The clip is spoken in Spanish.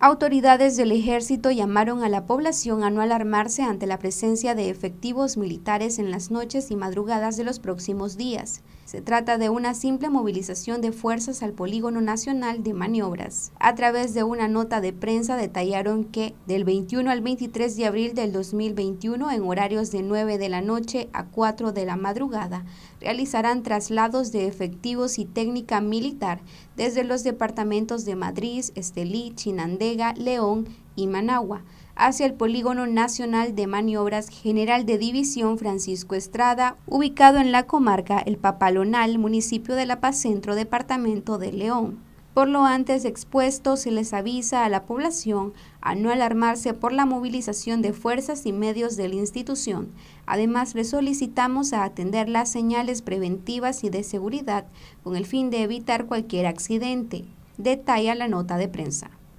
Autoridades del ejército llamaron a la población a no alarmarse ante la presencia de efectivos militares en las noches y madrugadas de los próximos días. Se trata de una simple movilización de fuerzas al Polígono Nacional de Maniobras. A través de una nota de prensa detallaron que del 21 al 23 de abril del 2021, en horarios de 9 de la noche a 4 de la madrugada, realizarán traslados de efectivos y técnica militar desde los departamentos de Madrid, Estelí, Chinandé, León y Managua, hacia el Polígono Nacional de Maniobras General de División Francisco Estrada, ubicado en la comarca El Papalonal, municipio de La Paz Centro, departamento de León. Por lo antes expuesto, se les avisa a la población a no alarmarse por la movilización de fuerzas y medios de la institución. Además, les solicitamos a atender las señales preventivas y de seguridad con el fin de evitar cualquier accidente, detalla la nota de prensa.